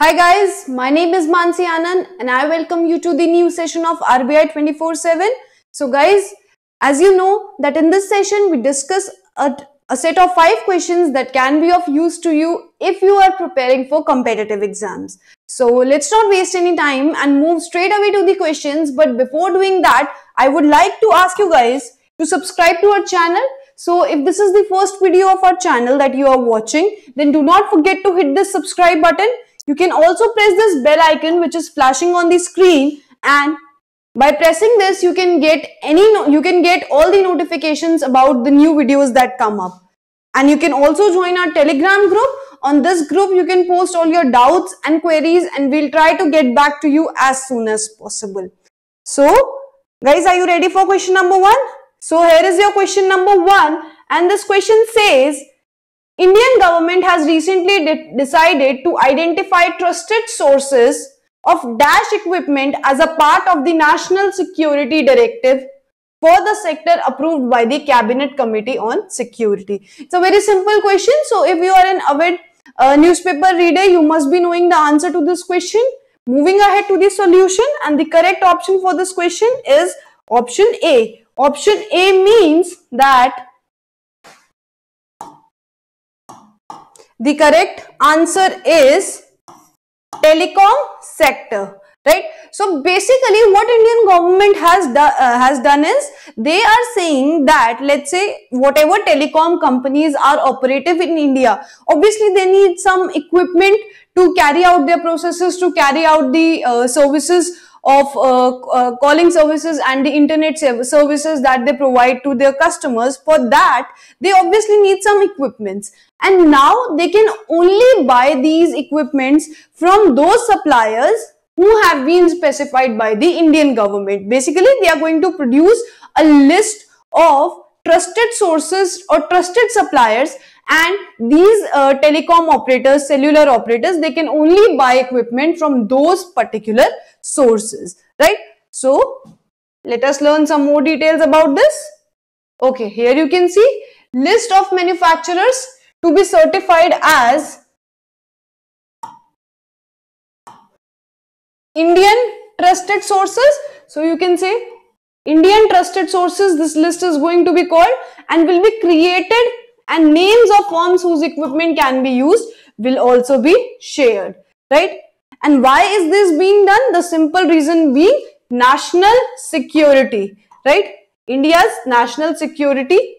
Hi guys, my name is Mansi Anand and I welcome you to the new session of RBI 24-7. So guys, as you know that in this session we discuss a, a set of 5 questions that can be of use to you if you are preparing for competitive exams. So let's not waste any time and move straight away to the questions but before doing that, I would like to ask you guys to subscribe to our channel so if this is the first video of our channel that you are watching, then do not forget to hit the subscribe button you can also press this bell icon which is flashing on the screen and by pressing this you can get any you can get all the notifications about the new videos that come up. And you can also join our telegram group. On this group you can post all your doubts and queries and we'll try to get back to you as soon as possible. So guys are you ready for question number 1? So here is your question number 1 and this question says Indian government has recently de decided to identify trusted sources of dash equipment as a part of the National Security Directive for the sector approved by the Cabinet Committee on Security. It's a very simple question. So if you are an avid uh, newspaper reader, you must be knowing the answer to this question. Moving ahead to the solution and the correct option for this question is option A. Option A means that The correct answer is telecom sector right so basically what indian government has do, uh, has done is they are saying that let's say whatever telecom companies are operative in india obviously they need some equipment to carry out their processes to carry out the uh, services of uh, uh calling services and the internet services that they provide to their customers for that they obviously need some equipments and now they can only buy these equipments from those suppliers who have been specified by the Indian government. Basically, they are going to produce a list of trusted sources or trusted suppliers and these uh, telecom operators, cellular operators, they can only buy equipment from those particular sources, right? So, let us learn some more details about this. Okay, here you can see list of manufacturers to be certified as Indian trusted sources. So you can say Indian trusted sources, this list is going to be called and will be created and names of firms whose equipment can be used will also be shared, right? And why is this being done? The simple reason being national security, right? India's national security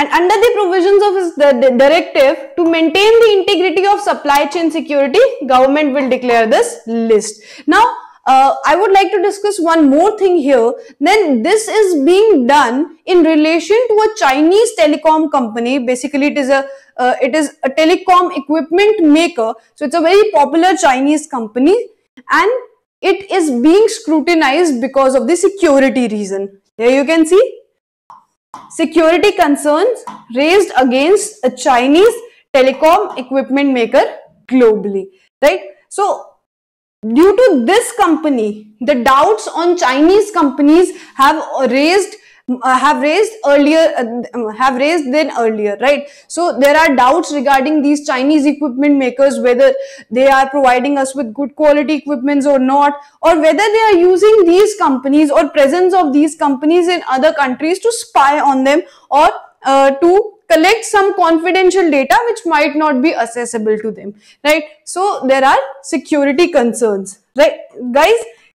and under the provisions of his, the, directive to maintain the integrity of supply chain security government will declare this list now uh, I would like to discuss one more thing here. Then this is being done in relation to a Chinese telecom company. Basically, it is a uh, it is a telecom equipment maker. So it's a very popular Chinese company, and it is being scrutinized because of the security reason. Here you can see security concerns raised against a Chinese telecom equipment maker globally, right? So due to this company, the doubts on Chinese companies have raised uh, have raised earlier uh, um, have raised than earlier right so there are doubts regarding these chinese equipment makers whether they are providing us with good quality equipments or not or whether they are using these companies or presence of these companies in other countries to spy on them or uh, to collect some confidential data which might not be accessible to them right so there are security concerns right guys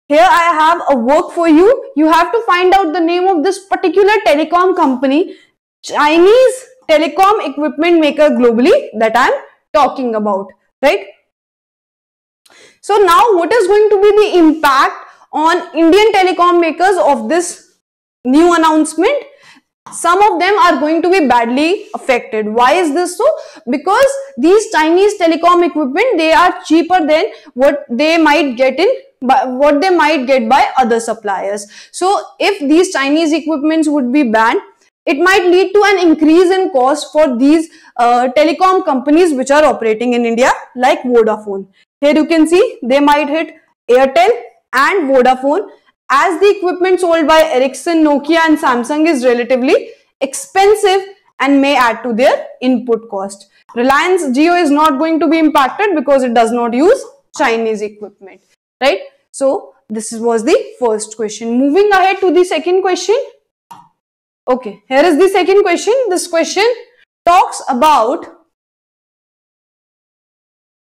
here I have a work for you. You have to find out the name of this particular telecom company, Chinese telecom equipment maker globally that I'm talking about, right? So now what is going to be the impact on Indian telecom makers of this new announcement? Some of them are going to be badly affected. Why is this so? Because these Chinese telecom equipment, they are cheaper than what they might get in what they might get by other suppliers. So if these Chinese equipments would be banned, it might lead to an increase in cost for these uh, telecom companies which are operating in India like Vodafone. Here you can see they might hit Airtel and Vodafone as the equipment sold by Ericsson, Nokia and Samsung is relatively expensive and may add to their input cost. Reliance Geo is not going to be impacted because it does not use Chinese equipment right? So this was the first question. Moving ahead to the second question. Okay, here is the second question. This question talks about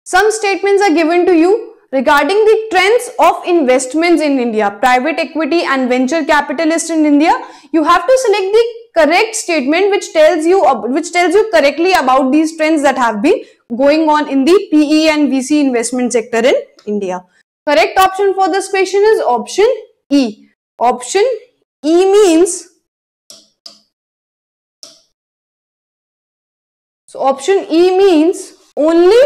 some statements are given to you regarding the trends of investments in India, private equity and venture capitalists in India. You have to select the correct statement which tells you which tells you correctly about these trends that have been going on in the PE and VC investment sector in India. Correct option for this question is option E. Option E means So option E means only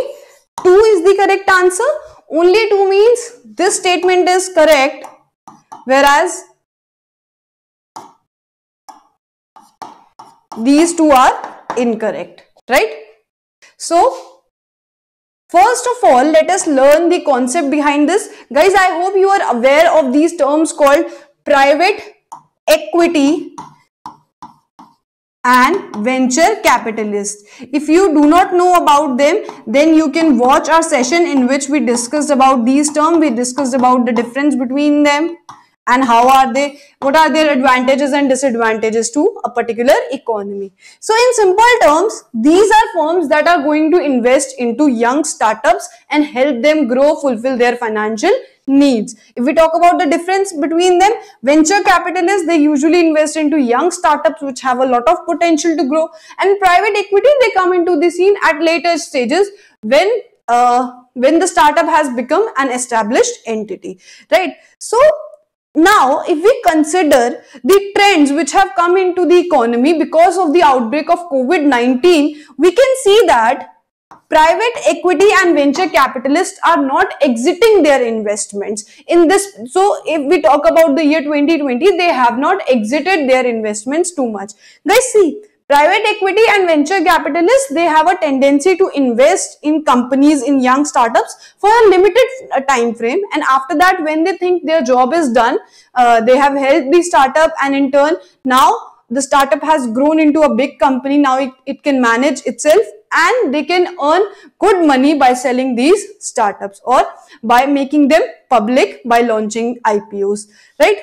2 is the correct answer. Only 2 means this statement is correct whereas these two are incorrect, right? So First of all, let us learn the concept behind this. Guys, I hope you are aware of these terms called private equity and venture capitalist. If you do not know about them, then you can watch our session in which we discussed about these terms. We discussed about the difference between them and how are they, what are their advantages and disadvantages to a particular economy. So in simple terms, these are firms that are going to invest into young startups and help them grow, fulfill their financial needs. If we talk about the difference between them, venture capitalists, they usually invest into young startups which have a lot of potential to grow and private equity, they come into the scene at later stages when uh, when the startup has become an established entity, right? So now, if we consider the trends which have come into the economy because of the outbreak of COVID-19, we can see that private equity and venture capitalists are not exiting their investments in this so if we talk about the year 2020 they have not exited their investments too much guys see Private equity and venture capitalists, they have a tendency to invest in companies, in young startups for a limited uh, time frame. And after that, when they think their job is done, uh, they have helped the startup and in turn, now the startup has grown into a big company. Now it, it can manage itself and they can earn good money by selling these startups or by making them public by launching IPOs, right?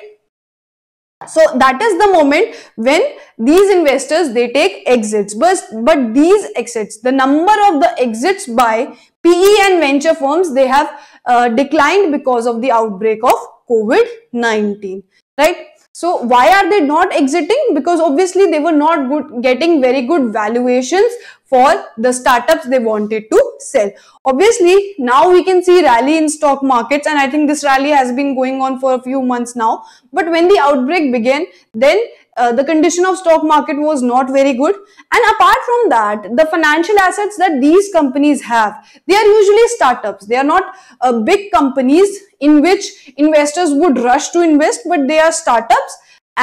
so that is the moment when these investors they take exits but, but these exits the number of the exits by pe and venture firms they have uh, declined because of the outbreak of covid-19 right so why are they not exiting? Because obviously they were not good, getting very good valuations for the startups they wanted to sell. Obviously now we can see rally in stock markets and I think this rally has been going on for a few months now. But when the outbreak began, then uh, the condition of stock market was not very good and apart from that the financial assets that these companies have they are usually startups they are not uh, big companies in which investors would rush to invest but they are startups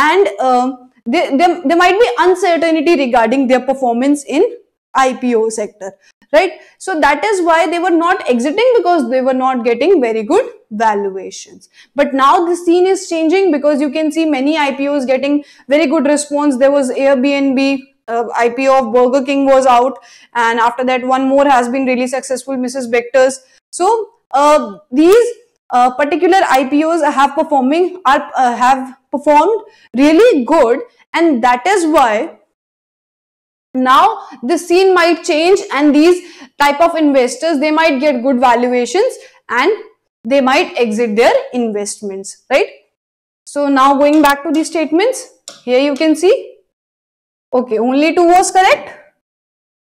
and uh, there might be uncertainty regarding their performance in IPO sector right? So that is why they were not exiting because they were not getting very good valuations. But now the scene is changing because you can see many IPOs getting very good response. There was Airbnb, uh, IPO of Burger King was out and after that one more has been really successful, Mrs. Bector's. So uh, these uh, particular IPOs have performing are uh, have performed really good and that is why now the scene might change and these type of investors they might get good valuations and they might exit their investments right so now going back to the statements here you can see okay only two was correct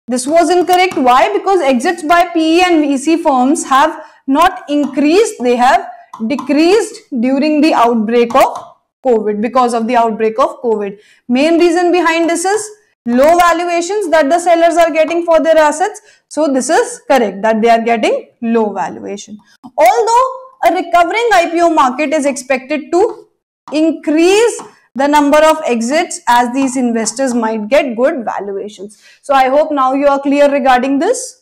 this was incorrect why because exits by pe and vc firms have not increased they have decreased during the outbreak of covid because of the outbreak of covid main reason behind this is low valuations that the sellers are getting for their assets. So this is correct that they are getting low valuation. Although a recovering IPO market is expected to increase the number of exits as these investors might get good valuations. So I hope now you are clear regarding this.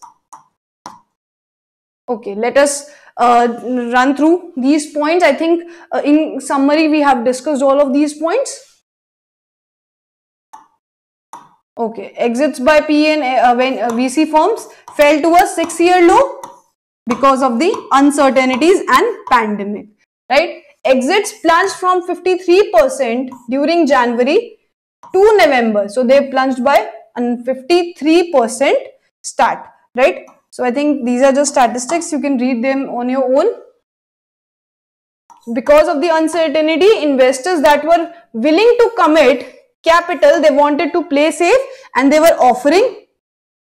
Okay, let us uh, run through these points. I think uh, in summary we have discussed all of these points. Okay, exits by PN uh, when uh, VC firms fell to a six-year low because of the uncertainties and pandemic, right? Exits plunged from 53% during January to November. So, they plunged by 53% start, right? So, I think these are just statistics. You can read them on your own because of the uncertainty investors that were willing to commit capital, they wanted to play safe and they were offering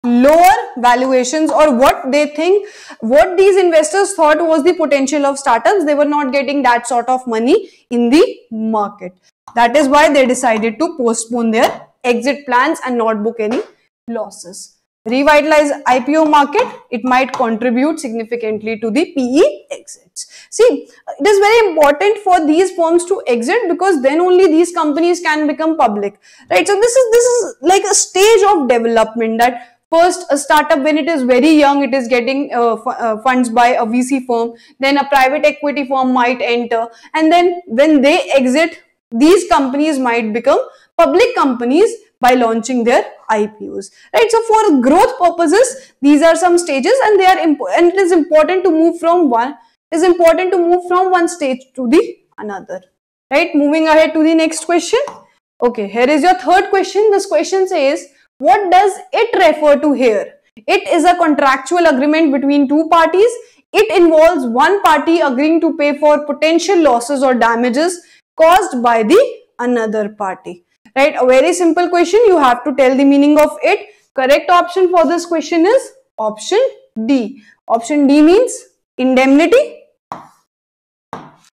lower valuations or what they think what these investors thought was the potential of startups they were not getting that sort of money in the market that is why they decided to postpone their exit plans and not book any losses revitalize ipo market it might contribute significantly to the pe exits See, it is very important for these firms to exit because then only these companies can become public, right? So this is, this is like a stage of development that First, a startup when it is very young, it is getting uh, uh, funds by a VC firm. Then a private equity firm might enter. And then when they exit, these companies might become public companies by launching their IPOs. Right. So for growth purposes, these are some stages and they are and it is important to move from one is important to move from one stage to the another. Right? Moving ahead to the next question. Okay, here is your third question. This question says, what does it refer to here? It is a contractual agreement between two parties. It involves one party agreeing to pay for potential losses or damages caused by the another party. Right? A very simple question. You have to tell the meaning of it. Correct option for this question is option D. Option D means indemnity.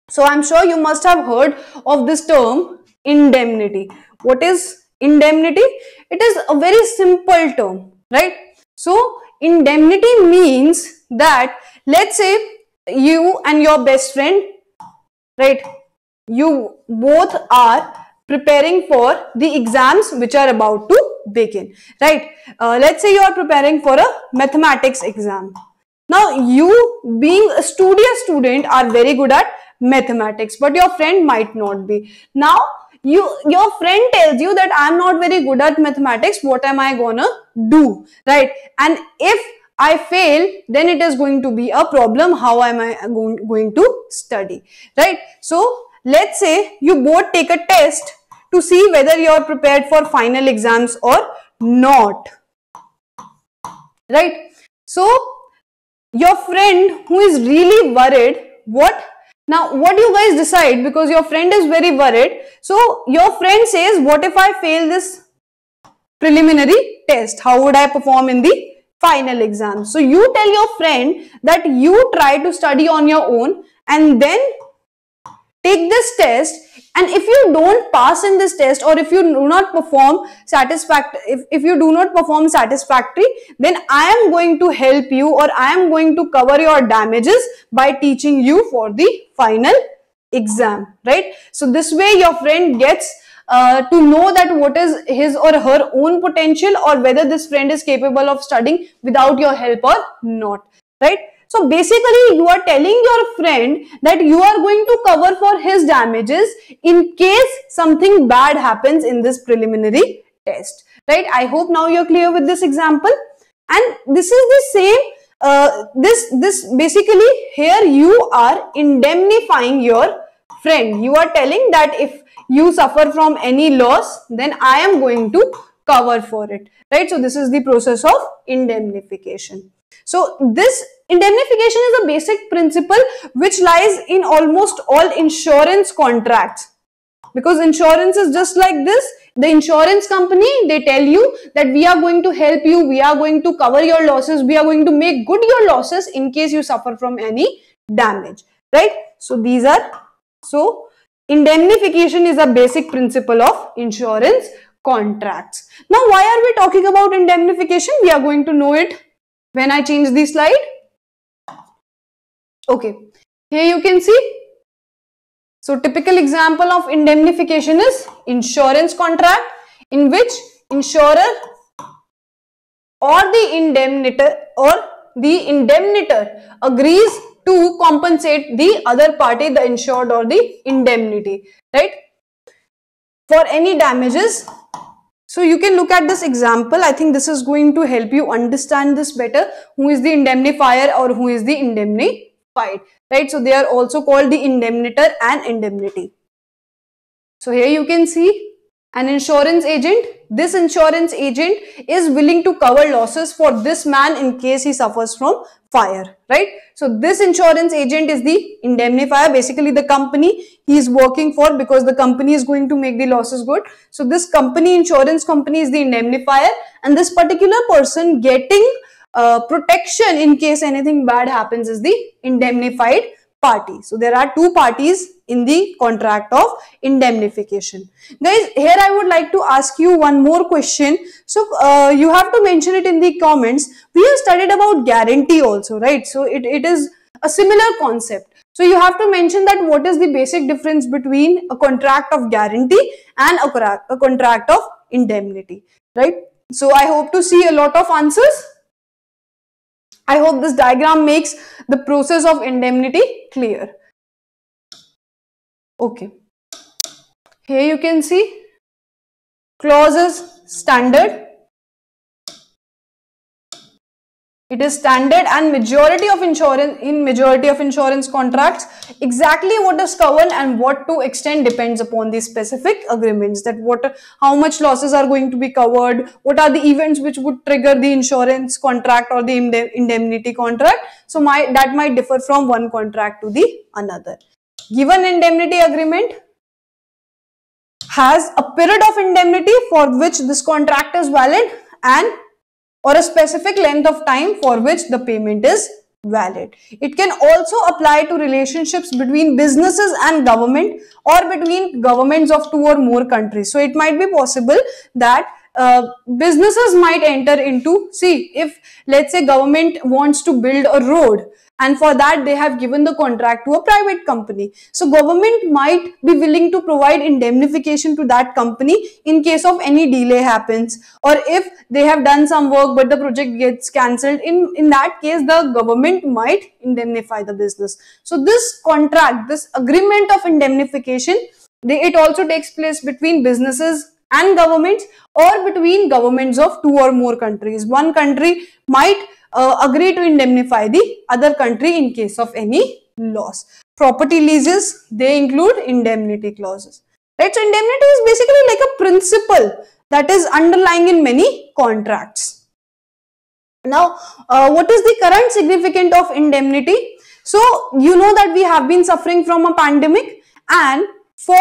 So I'm sure you must have heard of this term indemnity. What is indemnity? It is a very simple term, right? So indemnity means that let's say you and your best friend, right? You both are preparing for the exams which are about to begin, right? Uh, let's say you are preparing for a mathematics exam, now you being a studious student are very good at mathematics but your friend might not be. Now you your friend tells you that I'm not very good at mathematics what am I gonna do right and if I fail then it is going to be a problem how am I going, going to study right. So let's say you both take a test to see whether you are prepared for final exams or not right. So your friend who is really worried, what? Now, what do you guys decide? Because your friend is very worried. So, your friend says, what if I fail this preliminary test? How would I perform in the final exam? So, you tell your friend that you try to study on your own and then take this test and if you don't pass in this test or if you do not perform satisfactory, if, if you do not perform satisfactory, then I am going to help you or I am going to cover your damages by teaching you for the final exam, right? So this way your friend gets uh, to know that what is his or her own potential or whether this friend is capable of studying without your help or not, right? So basically you are telling your friend that you are going to cover for his damages in case something bad happens in this preliminary test. Right? I hope now you're clear with this example. And this is the same uh, this this basically here you are indemnifying your friend you are telling that if you suffer from any loss then i am going to cover for it right so this is the process of indemnification so this indemnification is a basic principle which lies in almost all insurance contracts because insurance is just like this the insurance company they tell you that we are going to help you we are going to cover your losses we are going to make good your losses in case you suffer from any damage right so these are so indemnification is a basic principle of insurance contracts now why are we talking about indemnification we are going to know it when I change the slide. Okay, here you can see. So typical example of indemnification is insurance contract in which insurer or the indemnitor or the indemnitor agrees to compensate the other party the insured or the indemnity right for any damages so you can look at this example. I think this is going to help you understand this better. Who is the indemnifier or who is the indemnified, right? So they are also called the indemnitor and indemnity. So here you can see an insurance agent this insurance agent is willing to cover losses for this man in case he suffers from fire right so this insurance agent is the indemnifier basically the company he is working for because the company is going to make the losses good so this company insurance company is the indemnifier and this particular person getting uh, protection in case anything bad happens is the indemnified party. So there are two parties in the contract of indemnification. Guys, here I would like to ask you one more question. So uh, you have to mention it in the comments. We have studied about guarantee also, right? So it, it is a similar concept. So you have to mention that what is the basic difference between a contract of guarantee and a, a contract of indemnity, right? So I hope to see a lot of answers. I hope this diagram makes the process of indemnity clear. Okay. Here you can see clauses standard It is standard and majority of insurance in majority of insurance contracts. Exactly what is covered and what to extend depends upon the specific agreements that what how much losses are going to be covered, what are the events which would trigger the insurance contract or the indemnity contract. So my that might differ from one contract to the another. Given indemnity agreement, has a period of indemnity for which this contract is valid and or a specific length of time for which the payment is valid. It can also apply to relationships between businesses and government or between governments of two or more countries. So it might be possible that uh, businesses might enter into, see, if let's say government wants to build a road and for that they have given the contract to a private company. So government might be willing to provide indemnification to that company in case of any delay happens or if they have done some work but the project gets cancelled in, in that case the government might indemnify the business. So this contract, this agreement of indemnification, they, it also takes place between businesses and governments or between governments of two or more countries. One country might uh, agree to indemnify the other country in case of any loss. Property leases, they include indemnity clauses. Right? So, indemnity is basically like a principle that is underlying in many contracts. Now, uh, what is the current significance of indemnity? So, you know that we have been suffering from a pandemic and for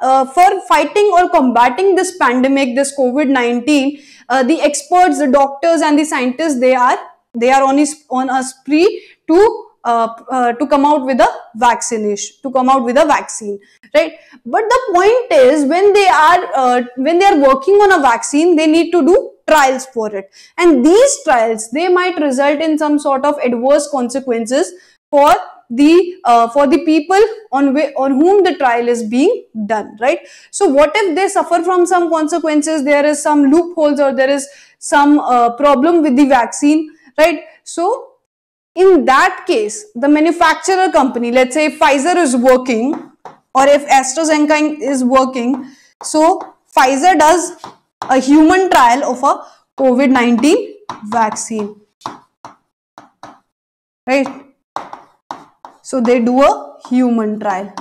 uh, for fighting or combating this pandemic, this COVID-19, uh, the experts, the doctors and the scientists, they are they are on, on a spree to uh, uh, to come out with a vaccination to come out with a vaccine right but the point is when they are uh, when they are working on a vaccine they need to do trials for it and these trials they might result in some sort of adverse consequences for the uh, for the people on on whom the trial is being done right so what if they suffer from some consequences there is some loopholes or there is some uh, problem with the vaccine right? So in that case, the manufacturer company, let's say Pfizer is working or if AstraZeneca is working, so Pfizer does a human trial of a COVID-19 vaccine, right? So they do a human trial.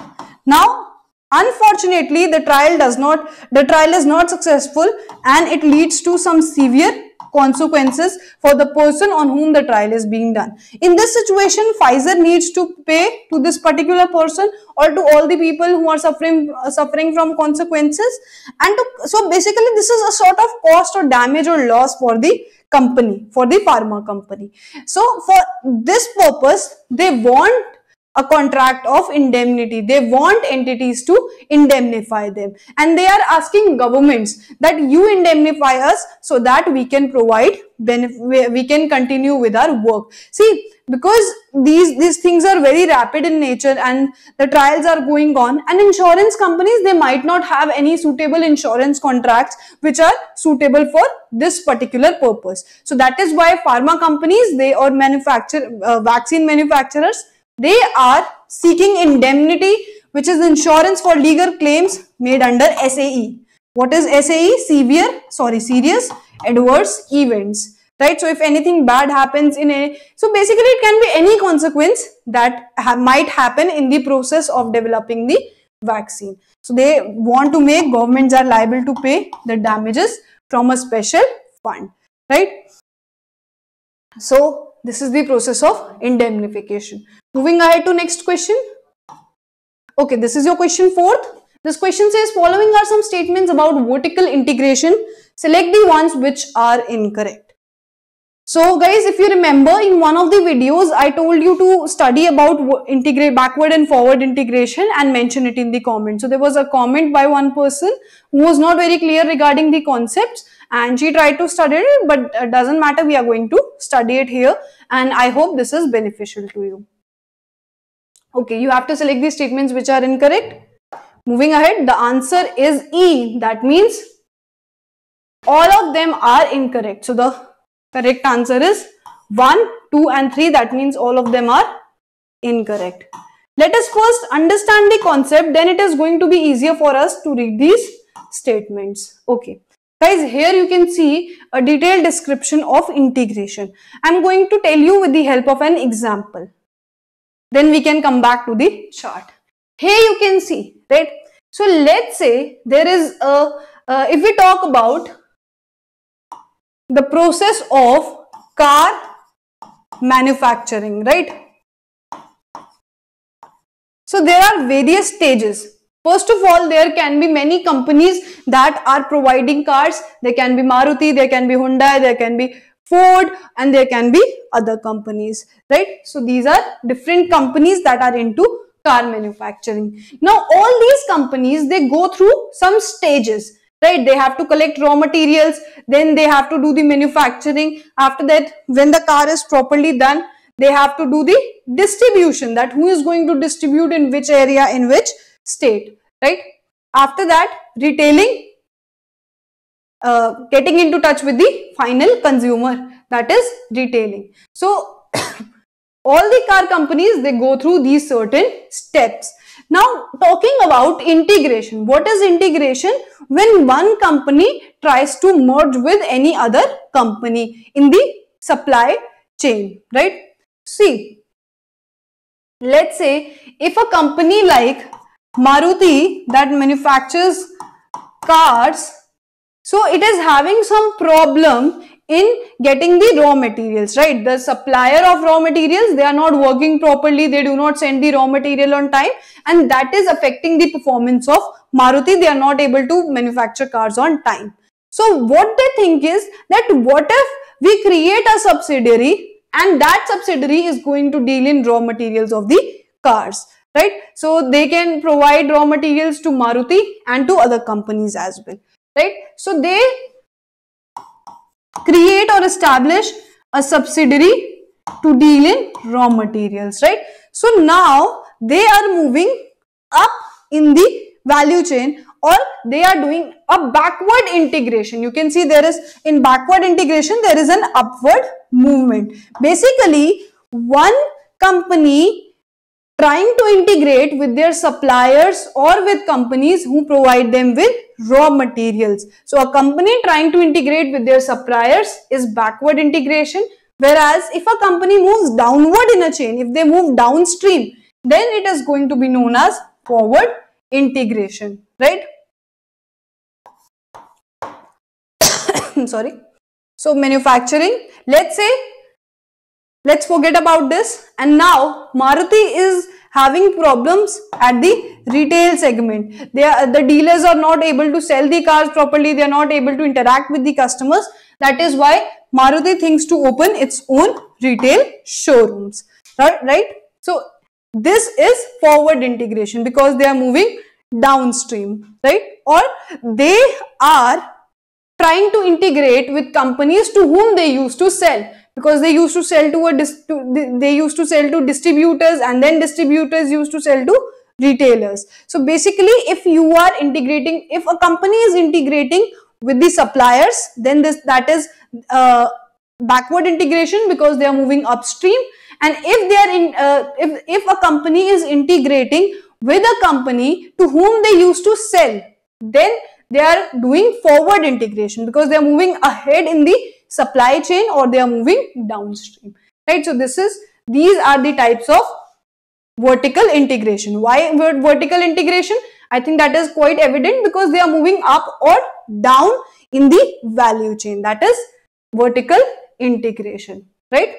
Now Unfortunately, the trial does not, the trial is not successful and it leads to some severe consequences for the person on whom the trial is being done. In this situation, Pfizer needs to pay to this particular person or to all the people who are suffering uh, suffering from consequences. And to, so basically, this is a sort of cost or damage or loss for the company, for the pharma company. So for this purpose, they want a contract of indemnity. They want entities to indemnify them. And they are asking governments that you indemnify us so that we can provide we can continue with our work. See, because these, these things are very rapid in nature and the trials are going on and insurance companies, they might not have any suitable insurance contracts which are suitable for this particular purpose. So that is why pharma companies, they or manufacture, uh, vaccine manufacturers, they are seeking indemnity which is insurance for legal claims made under SAE. What is SAE? Severe, sorry, serious adverse events right so if anything bad happens in a so basically it can be any consequence that ha might happen in the process of developing the vaccine so they want to make governments are liable to pay the damages from a special fund right so this is the process of indemnification. Moving ahead to next question. Okay, this is your question fourth. This question says following are some statements about vertical integration. Select the ones which are incorrect. So guys, if you remember in one of the videos, I told you to study about integrate backward and forward integration and mention it in the comment. So there was a comment by one person who was not very clear regarding the concepts and she tried to study it but uh, doesn't matter we are going to study it here and I hope this is beneficial to you. Okay, you have to select the statements which are incorrect. Moving ahead, the answer is E. That means all of them are incorrect. So the correct answer is 1, 2 and 3. That means all of them are incorrect. Let us first understand the concept, then it is going to be easier for us to read these statements. Okay. Guys, here you can see a detailed description of integration. I'm going to tell you with the help of an example. Then we can come back to the chart. Here you can see, right? So let's say there is a, uh, if we talk about the process of car manufacturing, right? So there are various stages. First of all, there can be many companies that are providing cars. There can be Maruti, there can be Hyundai, there can be Ford and there can be other companies, right? So these are different companies that are into car manufacturing. Now all these companies, they go through some stages, right? They have to collect raw materials, then they have to do the manufacturing. After that, when the car is properly done, they have to do the distribution that who is going to distribute in which area, in which state, right? After that, retailing, uh, getting into touch with the final consumer, that is retailing. So, all the car companies, they go through these certain steps. Now, talking about integration, what is integration? When one company tries to merge with any other company in the supply chain, right? See, let's say if a company like Maruti that manufactures cars. So it is having some problem in getting the raw materials, right? The supplier of raw materials, they are not working properly. They do not send the raw material on time and that is affecting the performance of Maruti. They are not able to manufacture cars on time. So what they think is that what if we create a subsidiary and that subsidiary is going to deal in raw materials of the cars right? So they can provide raw materials to Maruti and to other companies as well, right? So they create or establish a subsidiary to deal in raw materials, right? So now they are moving up in the value chain or they are doing a backward integration. You can see there is in backward integration, there is an upward movement. Basically, one company trying to integrate with their suppliers or with companies who provide them with raw materials. So a company trying to integrate with their suppliers is backward integration. Whereas if a company moves downward in a chain, if they move downstream, then it is going to be known as forward integration, right? Sorry. So manufacturing, let's say Let's forget about this. And now Maruti is having problems at the retail segment. They are, the dealers are not able to sell the cars properly. They are not able to interact with the customers. That is why Maruti thinks to open its own retail showrooms. Right? right? So this is forward integration because they are moving downstream. Right? Or they are trying to integrate with companies to whom they used to sell because they used to sell to a dis- to, they used to sell to distributors and then distributors used to sell to retailers so basically if you are integrating if a company is integrating with the suppliers then this that is uh, backward integration because they are moving upstream and if they are in uh, if if a company is integrating with a company to whom they used to sell then they are doing forward integration because they are moving ahead in the supply chain or they are moving downstream right so this is these are the types of vertical integration why vertical integration i think that is quite evident because they are moving up or down in the value chain that is vertical integration right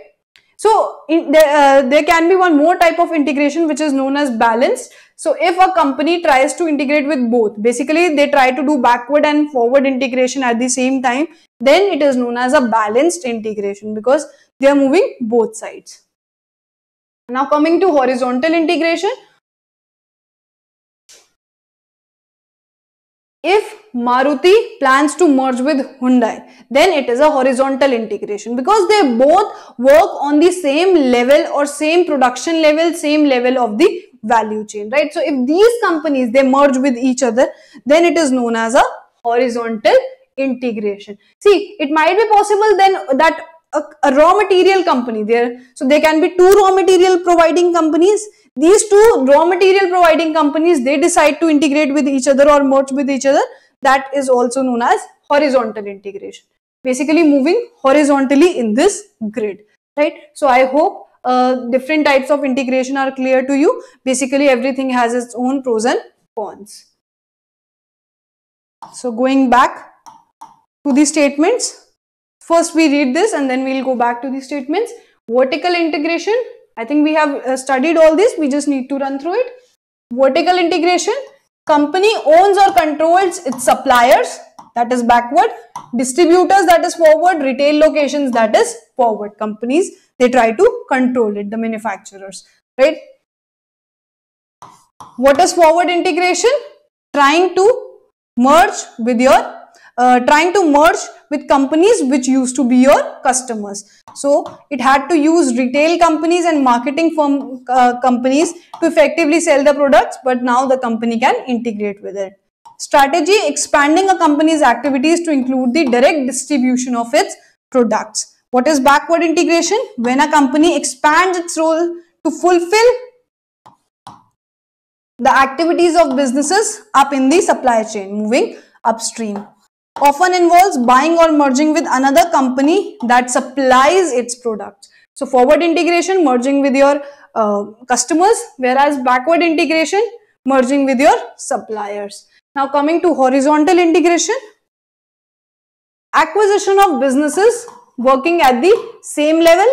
so in, there, uh, there can be one more type of integration which is known as balanced. So if a company tries to integrate with both, basically they try to do backward and forward integration at the same time, then it is known as a balanced integration because they are moving both sides. Now coming to horizontal integration, if Maruti plans to merge with Hyundai, then it is a horizontal integration because they both work on the same level or same production level, same level of the value chain, right? So if these companies, they merge with each other, then it is known as a horizontal integration. See, it might be possible then that a, a raw material company there. So there can be two raw material providing companies. These two raw material providing companies, they decide to integrate with each other or merge with each other. That is also known as horizontal integration. Basically moving horizontally in this grid, right? So I hope uh, different types of integration are clear to you. Basically, everything has its own pros and cons. So going back to the statements, First we read this and then we'll go back to the statements. Vertical integration, I think we have uh, studied all this, we just need to run through it. Vertical integration, company owns or controls its suppliers, that is backward, distributors that is forward, retail locations that is forward, companies they try to control it, the manufacturers, right. What is forward integration? Trying to merge with your uh, trying to merge with companies which used to be your customers. So it had to use retail companies and marketing firm uh, companies to effectively sell the products, but now the company can integrate with it. Strategy, expanding a company's activities to include the direct distribution of its products. What is backward integration? When a company expands its role to fulfill the activities of businesses up in the supply chain, moving upstream often involves buying or merging with another company that supplies its products. So forward integration, merging with your uh, customers, whereas backward integration, merging with your suppliers. Now coming to horizontal integration, acquisition of businesses working at the same level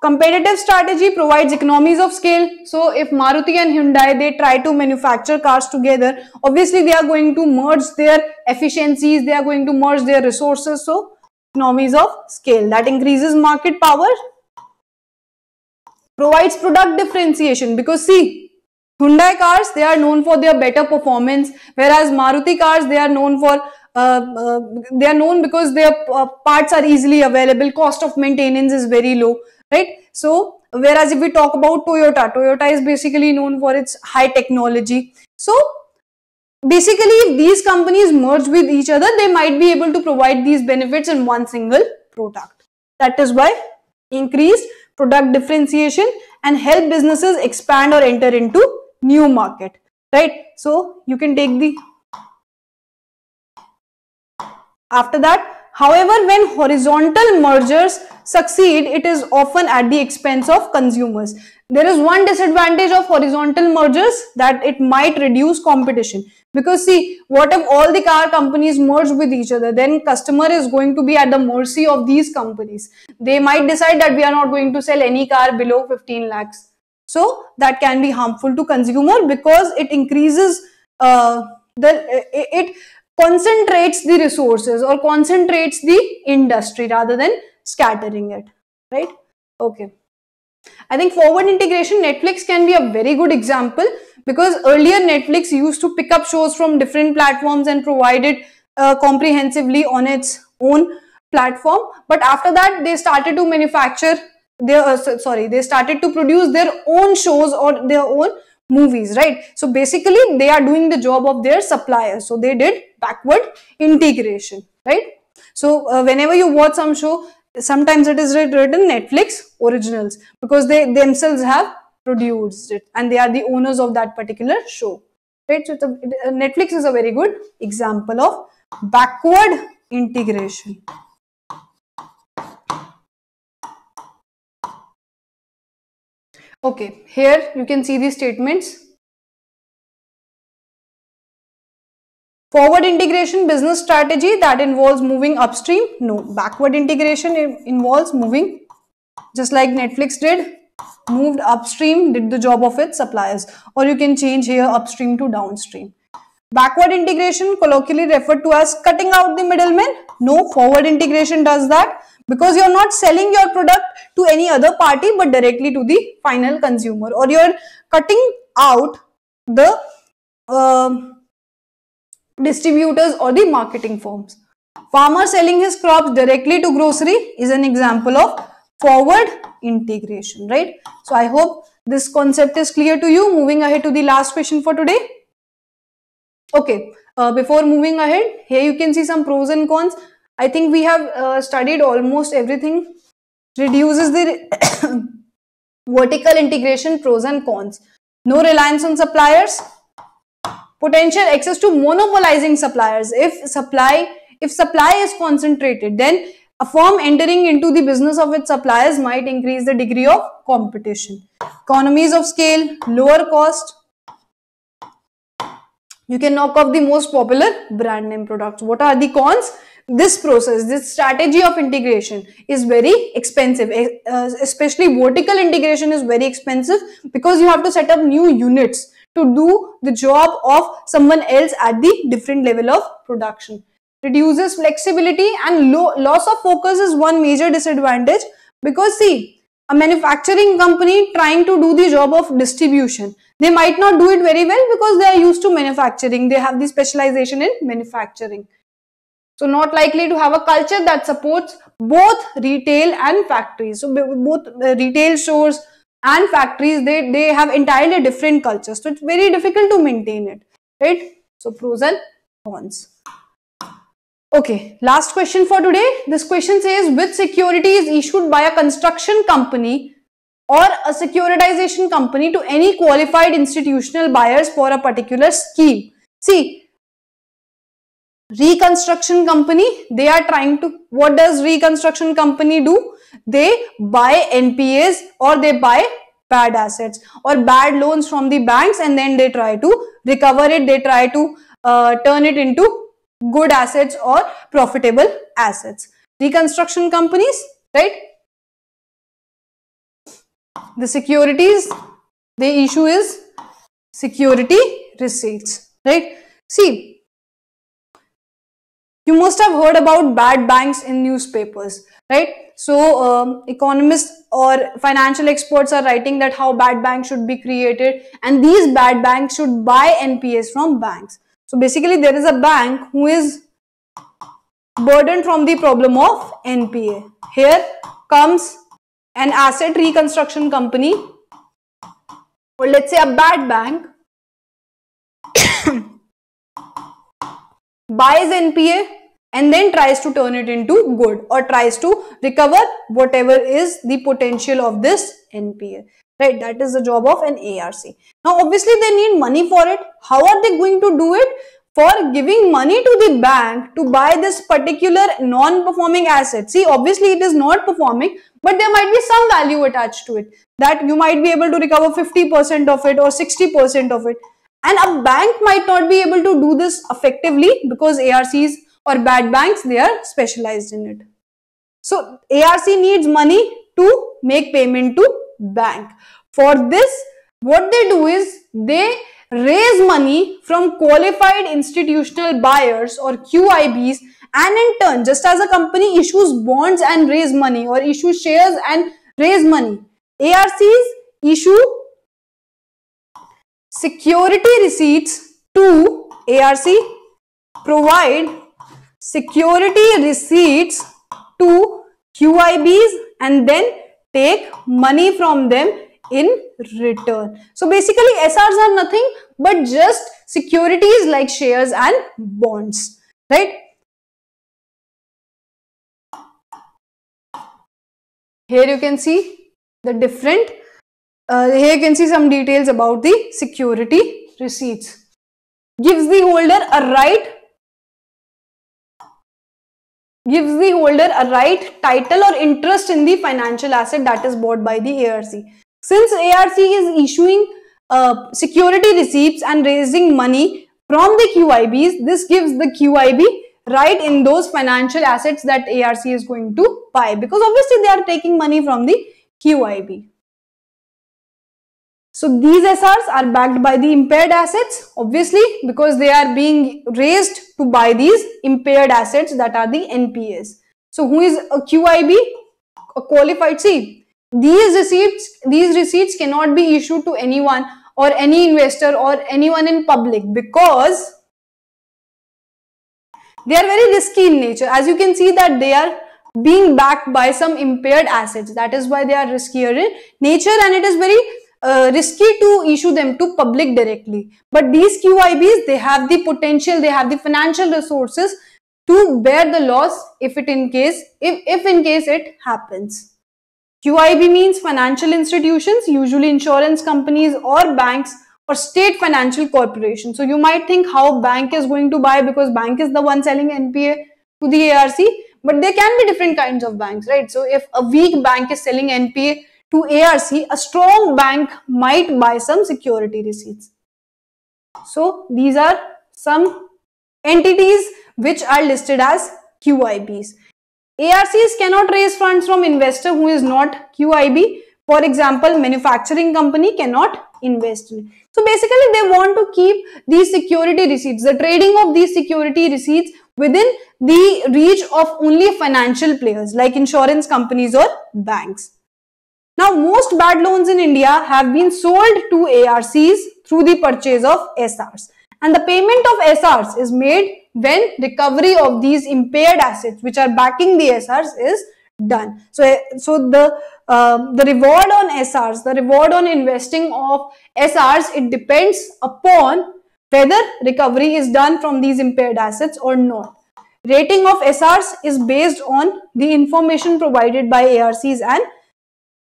Competitive strategy provides economies of scale. So if Maruti and Hyundai, they try to manufacture cars together, obviously they are going to merge their efficiencies, they are going to merge their resources. So economies of scale that increases market power, provides product differentiation because see, Hyundai cars, they are known for their better performance, whereas Maruti cars, they are known for uh, uh, they are known because their uh, parts are easily available, cost of maintenance is very low right? So whereas if we talk about Toyota, Toyota is basically known for its high technology. So basically if these companies merge with each other, they might be able to provide these benefits in one single product. That is why increase product differentiation and help businesses expand or enter into new market, right? So you can take the, after that However, when horizontal mergers succeed, it is often at the expense of consumers. There is one disadvantage of horizontal mergers that it might reduce competition. Because see, what if all the car companies merge with each other? Then customer is going to be at the mercy of these companies. They might decide that we are not going to sell any car below 15 lakhs. So that can be harmful to consumer because it increases uh, the it concentrates the resources or concentrates the industry rather than scattering it, right? Okay. I think forward integration, Netflix can be a very good example because earlier Netflix used to pick up shows from different platforms and provide it uh, comprehensively on its own platform. But after that, they started to manufacture their, uh, sorry, they started to produce their own shows or their own movies, right? So basically, they are doing the job of their suppliers. So they did backward integration, right? So uh, whenever you watch some show, sometimes it is written Netflix originals because they themselves have produced it and they are the owners of that particular show, right? So a, uh, Netflix is a very good example of backward integration. Okay, here you can see these statements Forward integration business strategy that involves moving upstream. No, backward integration involves moving just like Netflix did moved upstream did the job of its suppliers or you can change here upstream to downstream. Backward integration colloquially referred to as cutting out the middleman. No, forward integration does that because you're not selling your product to any other party but directly to the final consumer or you're cutting out the uh, distributors or the marketing firms. Farmer selling his crops directly to grocery is an example of forward integration, right? So I hope this concept is clear to you. Moving ahead to the last question for today. Okay, uh, before moving ahead, here you can see some pros and cons. I think we have uh, studied almost everything. Reduces the vertical integration pros and cons. No reliance on suppliers, potential access to monopolizing suppliers if supply if supply is concentrated then a firm entering into the business of its suppliers might increase the degree of competition economies of scale lower cost you can knock off the most popular brand name products what are the cons this process, this strategy of integration is very expensive, eh, uh, especially vertical integration is very expensive because you have to set up new units to do the job of someone else at the different level of production. Reduces flexibility and lo loss of focus is one major disadvantage because see, a manufacturing company trying to do the job of distribution, they might not do it very well because they are used to manufacturing. They have the specialization in manufacturing. So not likely to have a culture that supports both retail and factories. So both uh, retail stores, and factories, they, they have entirely different cultures. So it's very difficult to maintain it, right? So pros and cons. Okay, last question for today. This question says which security is issued by a construction company or a securitization company to any qualified institutional buyers for a particular scheme. See, reconstruction company they are trying to what does reconstruction company do they buy npas or they buy bad assets or bad loans from the banks and then they try to recover it they try to uh, turn it into good assets or profitable assets reconstruction companies right the securities the issue is security receipts right see you must have heard about bad banks in newspapers, right? So um, economists or financial experts are writing that how bad banks should be created and these bad banks should buy NPS from banks. So basically there is a bank who is burdened from the problem of NPA. Here comes an asset reconstruction company or let's say a bad bank buys NPA and then tries to turn it into good or tries to recover whatever is the potential of this NPA. Right, that is the job of an ARC. Now, obviously, they need money for it. How are they going to do it? For giving money to the bank to buy this particular non-performing asset. See, obviously, it is not performing, but there might be some value attached to it that you might be able to recover 50% of it or 60% of it. And a bank might not be able to do this effectively because ARCs or bad banks, they are specialized in it. So ARC needs money to make payment to bank. For this, what they do is they raise money from qualified institutional buyers or QIBs and in turn, just as a company issues bonds and raise money or issues shares and raise money, ARCs issue security receipts to ARC provide security receipts to QIBs and then take money from them in return. So basically SRs are nothing but just securities like shares and bonds, right? Here you can see the different, uh, here you can see some details about the security receipts. Gives the holder a right gives the holder a right, title or interest in the financial asset that is bought by the ARC. Since ARC is issuing uh, security receipts and raising money from the QIBs, this gives the QIB right in those financial assets that ARC is going to buy because obviously they are taking money from the QIB. So these SRs are backed by the impaired assets, obviously, because they are being raised to buy these impaired assets that are the NPAs. So who is a QIB? A qualified C. These receipts, these receipts cannot be issued to anyone or any investor or anyone in public because they are very risky in nature. As you can see that they are being backed by some impaired assets. That is why they are riskier in nature and it is very uh, risky to issue them to public directly. But these QIBs, they have the potential, they have the financial resources to bear the loss if it in case, if, if in case it happens. QIB means financial institutions, usually insurance companies or banks or state financial corporation. So you might think how bank is going to buy because bank is the one selling NPA to the ARC, but there can be different kinds of banks, right? So if a weak bank is selling NPA to ARC, a strong bank might buy some security receipts. So these are some entities which are listed as QIBs. ARCs cannot raise funds from investor who is not QIB. For example, manufacturing company cannot invest in. So basically they want to keep these security receipts, the trading of these security receipts within the reach of only financial players like insurance companies or banks. Now, most bad loans in India have been sold to ARCs through the purchase of SRs. And the payment of SRs is made when recovery of these impaired assets which are backing the SRs is done. So, eh, so the, uh, the reward on SRs, the reward on investing of SRs, it depends upon whether recovery is done from these impaired assets or not. Rating of SRs is based on the information provided by ARCs and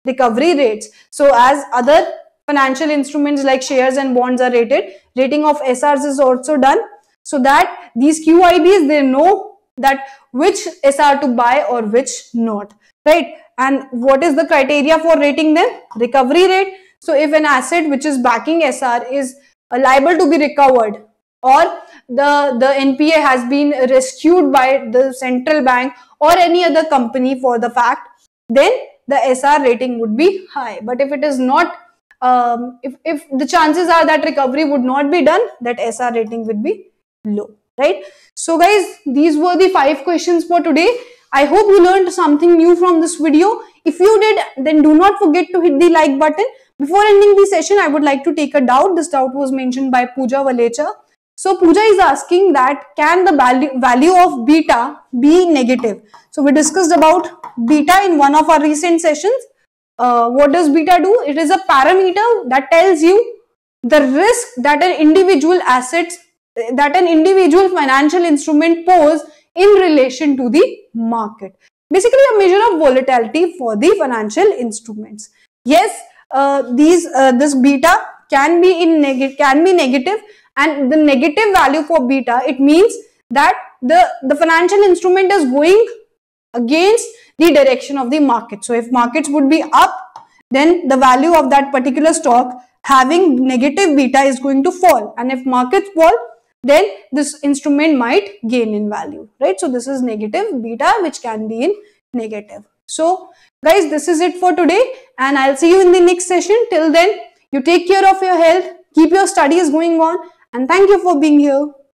recovery rates. So as other financial instruments like shares and bonds are rated, rating of SRs is also done so that these QIBs, they know that which SR to buy or which not, right? And what is the criteria for rating them? Recovery rate. So if an asset which is backing SR is uh, liable to be recovered or the, the NPA has been rescued by the central bank or any other company for the fact, then the SR rating would be high. But if it is not, um, if, if the chances are that recovery would not be done, that SR rating would be low, right? So guys, these were the five questions for today. I hope you learned something new from this video. If you did, then do not forget to hit the like button. Before ending the session, I would like to take a doubt. This doubt was mentioned by Pooja Valecha. So Pooja is asking that can the value, value of beta be negative? So we discussed about beta in one of our recent sessions. Uh, what does beta do? It is a parameter that tells you the risk that an individual asset that an individual financial instrument pose in relation to the market. Basically a measure of volatility for the financial instruments. Yes, uh, these uh, this beta can be in can be negative and the negative value for beta, it means that the, the financial instrument is going against the direction of the market. So if markets would be up, then the value of that particular stock having negative beta is going to fall. And if markets fall, then this instrument might gain in value, right? So this is negative beta, which can be in negative. So guys, this is it for today. And I'll see you in the next session. Till then, you take care of your health. Keep your studies going on and thank you for being here.